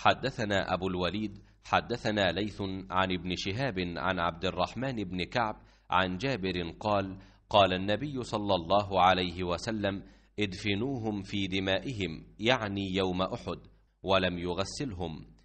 حدثنا أبو الوليد حدثنا ليث عن ابن شهاب عن عبد الرحمن بن كعب عن جابر قال قال النبي صلى الله عليه وسلم ادفنوهم في دمائهم يعني يوم أحد ولم يغسلهم